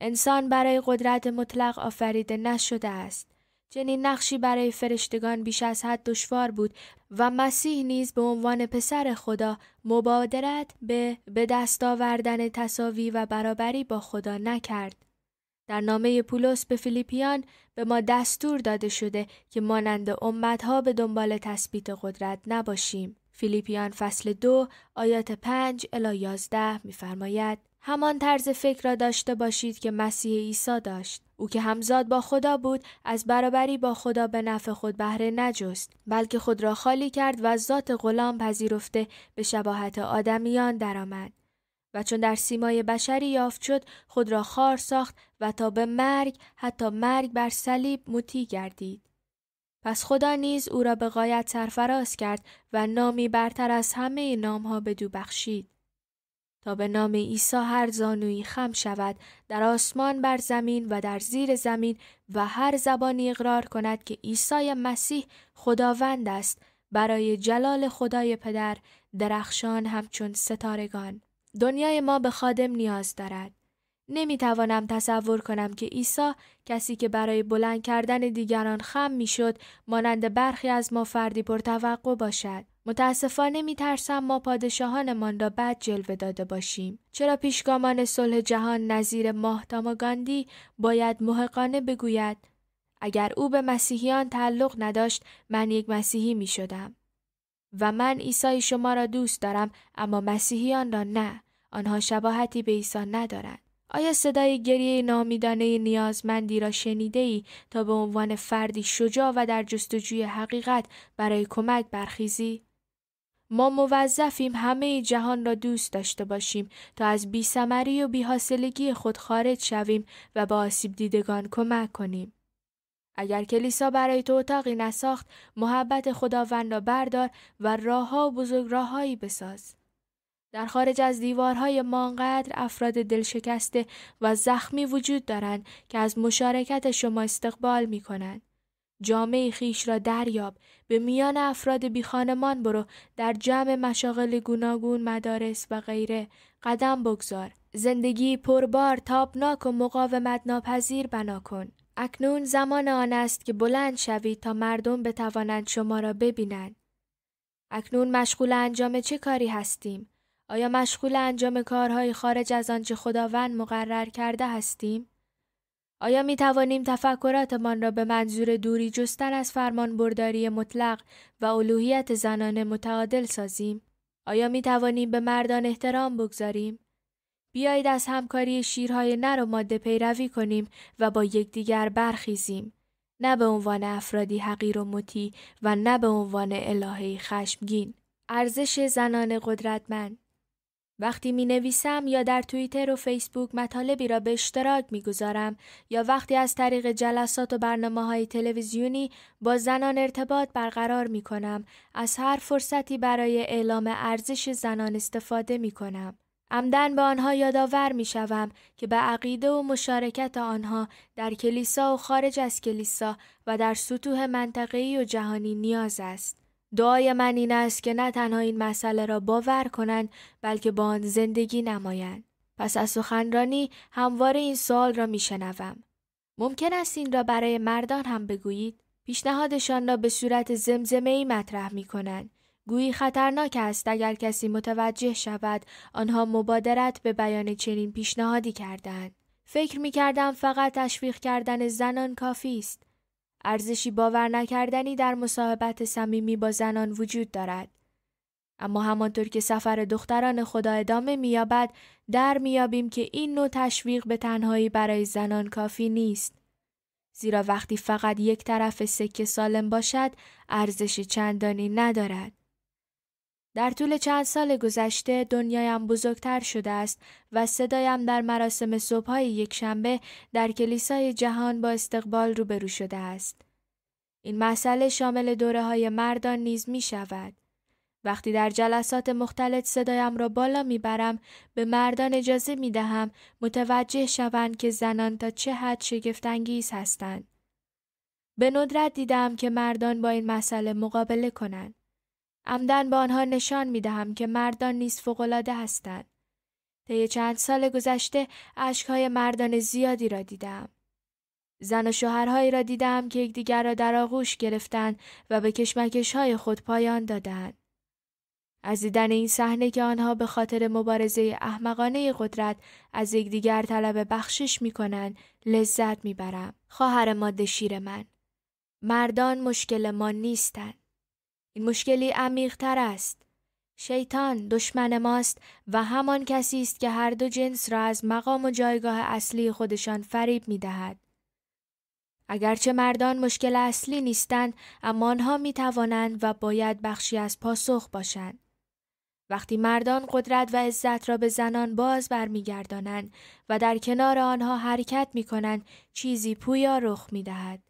انسان برای قدرت مطلق آفریده نشده است. چنین نقشی برای فرشتگان بیش از حد دشوار بود و مسیح نیز به عنوان پسر خدا مبادرت به به دست آوردن تصاوی و برابری با خدا نکرد. در نامه پولس به فیلیپیان به ما دستور داده شده که مانند امتها به دنبال تثبیت قدرت نباشیم. فیلیپیان فصل دو آیات 5 الی 11 میفرماید همان طرز فکر را داشته باشید که مسیح عیسی داشت او که همزاد با خدا بود از برابری با خدا به نفع خود بهره نجست بلکه خود را خالی کرد و ذات غلام پذیرفته به شباهت آدمیان درآمد و چون در سیمای بشری یافت شد خود را خار ساخت و تا به مرگ حتی مرگ بر صلیب مطیع گردید پس خدا نیز او را به غایت سرفراز کرد و نامی برتر از همه نامها به دو بخشید. تا به نام عیسی هر زانویی خم شود در آسمان بر زمین و در زیر زمین و هر زبانی اقرار کند که عیسی مسیح خداوند است برای جلال خدای پدر درخشان همچون ستارگان دنیای ما به خادم نیاز دارد نمی توانم تصور کنم که عیسی کسی که برای بلند کردن دیگران خم می شد مانند برخی از ما فردی پرتوقع باشد. متاسفانه می ترسم ما پادشاهانمان را بد جلوه داده باشیم. چرا پیشگامان صلح جهان نظیر ماهتاما گاندی باید محقانه بگوید اگر او به مسیحیان تعلق نداشت من یک مسیحی می شدم. و من عیسی شما را دوست دارم اما مسیحیان را نه. آنها شباهتی به عیسی ندارند. آیا صدای گریه نامیدانه نیازمندی را شنیده ای تا به عنوان فردی شجاع و در جستجوی حقیقت برای کمک برخیزی؟ ما موظفیم همه جهان را دوست داشته باشیم تا از بیسمری و بیحاصلگی خود خارج شویم و با آسیب دیدگان کمک کنیم. اگر کلیسا برای تو اتاقی نساخت محبت خداوند را بردار و راهها و بزرگ راههایی بساز. در خارج از دیوارهای مانقدر افراد دلشکسته و زخمی وجود دارند که از مشارکت شما استقبال می کنند. جامعه خیش را دریاب به میان افراد خانمان برو در جمع مشاغل گوناگون مدارس و غیره قدم بگذار زندگی پربار تابناک و مقاومت ناپذیر بنا کن اکنون زمان آن است که بلند شوید تا مردم بتوانند شما را ببینند اکنون مشغول انجام چه کاری هستیم آیا مشغول انجام کارهای خارج از آنچه خداوند مقرر کرده هستیم؟ آیا می توانیم تفکراتمان را به منظور دوری جستن از فرمان برداری مطلق و الوهیت زنان متعادل سازیم؟ آیا می توانیم به مردان احترام بگذاریم؟ بیایید از همکاری شیرهای نر و ماده پیروی کنیم و با یکدیگر برخیزیم. نه به عنوان افرادی حقیر و مطیع و نه به عنوان الهه خشمگین. ارزش زنان قدرتمند وقتی می نویسم یا در توییتر و فیسبوک مطالبی را به اشتراک می گذارم یا وقتی از طریق جلسات و برنامه های تلویزیونی با زنان ارتباط برقرار می کنم از هر فرصتی برای اعلام ارزش زنان استفاده می کنم. عمدن به آنها یادآور می شوم که به عقیده و مشارکت آنها در کلیسا و خارج از کلیسا و در سطوح منطقه‌ای و جهانی نیاز است. دعای من این است که نه تنها این مسئله را باور کنند بلکه با آن زندگی نمایند. پس از سخنرانی همواره این سوال را میشنوم. ممکن است این را برای مردان هم بگویید؟ پیشنهادشان را به صورت زمزمه ای مطرح می کنند. گویی خطرناک است اگر کسی متوجه شود آنها مبادرت به بیان چنین پیشنهادی کردند. فکر می کردم فقط تشویق کردن زنان کافی است. ارزشی باور نکردنی در مصاحبت صمیمی با زنان وجود دارد. اما همانطور که سفر دختران خدا ادامه مییابد در مییابیم که این نوع تشویق به تنهایی برای زنان کافی نیست. زیرا وقتی فقط یک طرف سکه سالم باشد ارزشی چندانی ندارد. در طول چند سال گذشته دنیایم بزرگتر شده است و صدایم در مراسم صبح یک شنبه در کلیسای جهان با استقبال روبرو شده است. این مسئله شامل دوره های مردان نیز می شود. وقتی در جلسات مختلف صدایم را بالا برم به مردان اجازه می دهم متوجه شوند که زنان تا چه حد شگفتانگیز هستند. به ندرت دیدم که مردان با این مسئله مقابله کنند. عمدن به آنها نشان می دهم که مردان نیز فوقالعاده هستند. طی چند سال گذشته اشکهای مردان زیادی را دیدم. زن و شوهرهایی را دیدم که یکدیگر را در آغوش گرفتند و به های خود پایان دادند. از دیدن این صحنه که آنها به خاطر مبارزه احمقانه قدرت از یکدیگر طلب بخشش می لذت می برم. خواهر ماده شیر من. مردان مشکل ما نیستند. این مشکلی عمیقتر است. شیطان دشمن ماست و همان کسی است که هر دو جنس را از مقام و جایگاه اصلی خودشان فریب می دهد. اگرچه مردان مشکل اصلی نیستند اما آنها می توانند و باید بخشی از پاسخ باشند. وقتی مردان قدرت و عزت را به زنان باز برمیگردانند و در کنار آنها حرکت می کنند چیزی پویا رخ می دهد.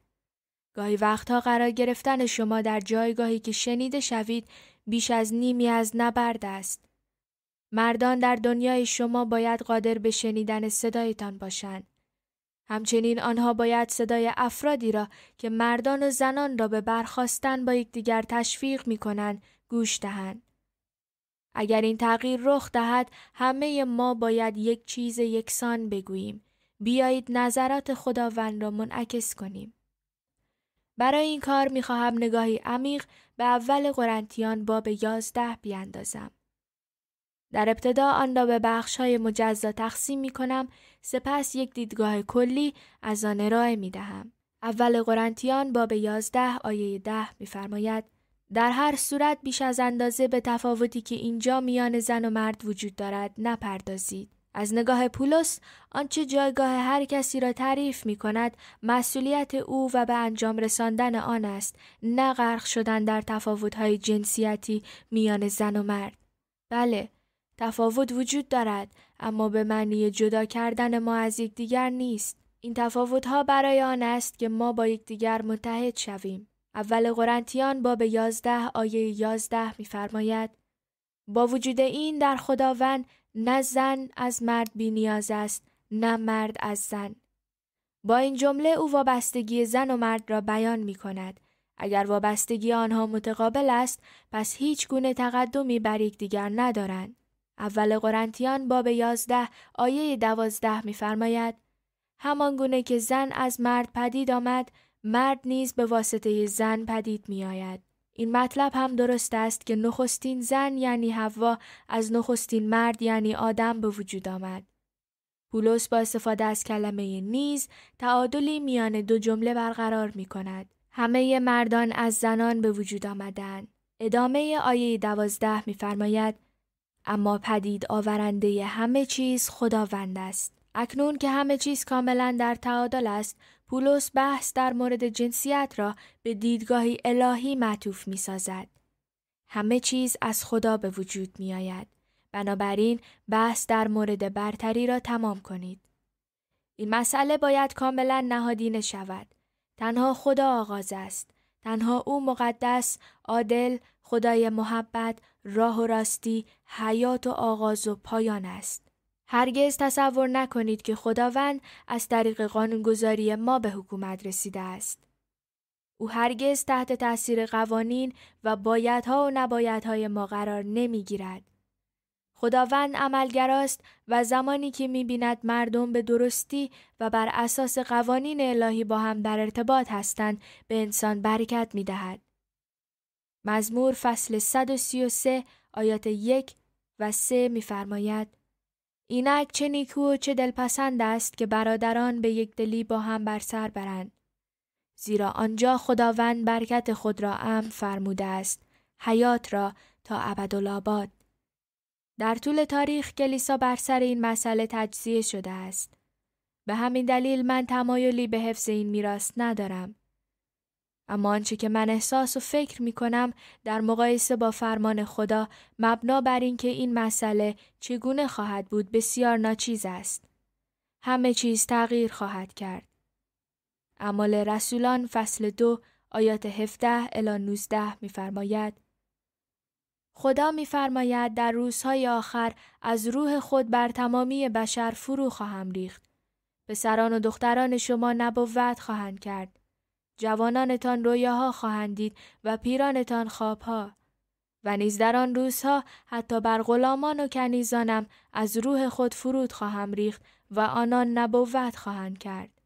گاهی وقتها قرار گرفتن شما در جایگاهی که شنیده شوید بیش از نیمی از نبرد است. مردان در دنیای شما باید قادر به شنیدن صدایتان باشند. همچنین آنها باید صدای افرادی را که مردان و زنان را به برخواستن با یکدیگر تشویق می کنند گوش دهند. اگر این تغییر رخ دهد همه ما باید یک چیز یکسان بگوییم. بیایید نظرات خداوند را منعکس کنیم. برای این کار خواهم نگاهی عمیق به اول قرنتیان باب یازده بیاندازم. در ابتدا آن را به بخش های مجزا تقسیم می کنم سپس یک دیدگاه کلی از آن ارائه می دهم. اول قرنتیان باب 11 آیه می میفرماید در هر صورت بیش از اندازه به تفاوتی که اینجا میان زن و مرد وجود دارد نپردازید از نگاه پولس آنچه جایگاه هر کسی را تعریف می کند مسئولیت او و به انجام رساندن آن است نه غرق شدن در های جنسیتی میان زن و مرد بله تفاوت وجود دارد اما به معنی جدا کردن ما از یکدیگر نیست این تفاوتها برای آن است که ما با یکدیگر متحد شویم اول قرنتیان باب 11 آیه یازده می‌فرماید با وجود این در خداوند نه زن از مرد بی نیاز است نه مرد از زن با این جمله او وابستگی زن و مرد را بیان می کند اگر وابستگی آنها متقابل است پس هیچ گونه تقدمی بر یکدیگر ندارند اول قرنتیان باب 11 آیه 12 میفرماید همان گونه که زن از مرد پدید آمد مرد نیز به واسطه زن پدید می آید. این مطلب هم درست است که نخستین زن یعنی حوا از نخستین مرد یعنی آدم به وجود آمد. پولس با استفاده از کلمه نیز تعادلی میان دو جمله برقرار می کند. همه مردان از زنان به وجود آمدن. ادامه آیه دوازده فرماید اما پدید آورنده همه چیز خداوند است. اکنون که همه چیز کاملا در تعادل است پولس بحث در مورد جنسیت را به دیدگاهی الهی معطوف می سازد. همه چیز از خدا به وجود می آید. بنابراین بحث در مورد برتری را تمام کنید. این مسئله باید کاملا نهادینه شود. تنها خدا آغاز است. تنها او مقدس، عادل، خدای محبت، راه و راستی، حیات و آغاز و پایان است. هرگز تصور نکنید که خداوند از طریق قانونگذاری ما به حکومت رسیده است. او هرگز تحت تاثیر قوانین و بایدها و نبایدهای ما قرار نمی گیرد. خداوند عملگراست و زمانی که می بیند مردم به درستی و بر اساس قوانین الهی با هم در ارتباط هستند به انسان برکت می دهد. مزمور فصل 133 آیات 1 و 3 میفرماید اینک چه نیکو و چه دلپسند است که برادران به یک دلی با هم بر سر برند. زیرا آنجا خداوند برکت خود را ام فرموده است حیات را تا ابدالآباد در طول تاریخ کلیسا بر سر این مسئله تجزیه شده است به همین دلیل من تمایلی به حفظ این میراث ندارم اما آنچه که من احساس و فکر می کنم در مقایسه با فرمان خدا مبنا بر اینکه این مسئله چگونه خواهد بود بسیار ناچیز است. همه چیز تغییر خواهد کرد. اعمال رسولان فصل دو آیات 17 الی 19 میفرماید خدا میفرماید در روزهای آخر از روح خود بر تمامی بشر فرو خواهم ریخت. پسران و دختران شما نبوت خواهند کرد. جوانانتان رویاها خواهند دید و پیرانتان خوابها و نیز در آن روزها حتی بر غلامان و کنیزانم از روح خود فرود خواهم ریخت و آنان نبوت خواهند کرد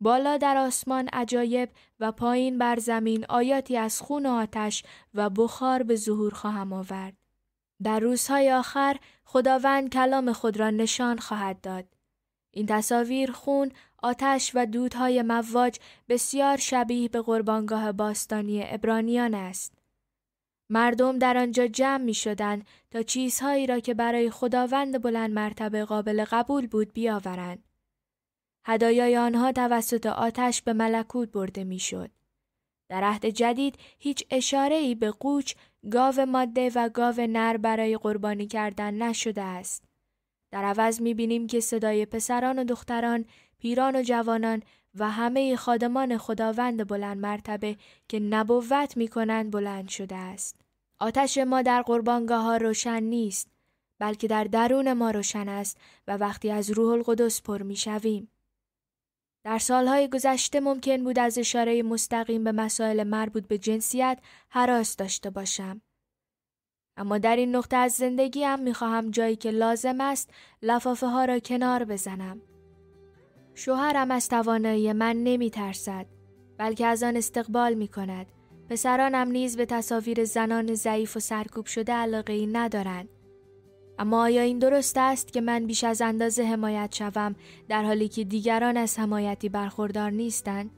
بالا در آسمان عجایب و پایین بر زمین آیاتی از خون و آتش و بخار به ظهور خواهم آورد در روزهای آخر خداوند کلام خود را نشان خواهد داد این تصاویر خون، آتش و دودهای مواج بسیار شبیه به قربانگاه باستانی ابرانیان است. مردم در آنجا جمع می شدن تا چیزهایی را که برای خداوند بلند مرتبه قابل قبول بود بیاورند. هدایای آنها توسط آتش به ملکوت برده شد در عهد جدید هیچ اشاره ای به قوچ، گاو ماده و گاو نر برای قربانی کردن نشده است. در عوض می بینیم که صدای پسران و دختران پیران و جوانان و همه خادمان خداوند بلند مرتبه که نبوت می کنند بلند شده است. آتش ما در قربانگاه ها روشن نیست بلکه در درون ما روشن است و وقتی از روح القدس پر می شویم. در سالهای گذشته ممکن بود از اشاره مستقیم به مسائل مربوط به جنسیت حراس داشته باشم. اما در این نقطه از می خواهم جایی که لازم است لفافه ها را کنار بزنم. شوهرم از توانایی من نمی ترسد بلکه از آن استقبال می کند. پسرانم نیز به تصاویر زنان ضعیف و سرکوب شده علاقه ای ندارند. اما آیا این درست است که من بیش از اندازه حمایت شوم در حالی که دیگران از حمایتی برخوردار نیستند؟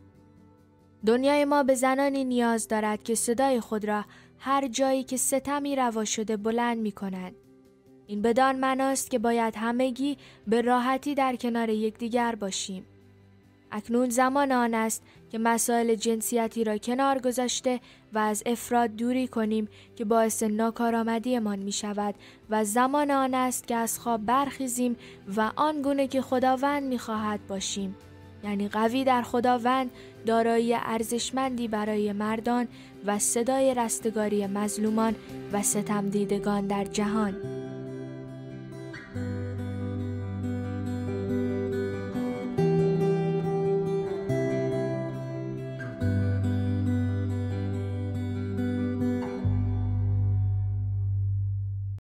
دنیای ما به زنانی نیاز دارد که صدای خود را هر جایی که ستمی روا شده بلند می کنند. این بدان معناست که باید همگی به راحتی در کنار یکدیگر باشیم. اکنون زمان آن است که مسائل جنسیتی را کنار گذاشته و از افراد دوری کنیم که باعث ناکارآمدیمان می شود و زمان آن است که از خواب برخیزیم و آن گونه که خداوند می خواهد باشیم. یعنی قوی در خداوند دارایی ارزشمندی برای مردان و صدای رستگاری مظلومان و ستمدیدگان در جهان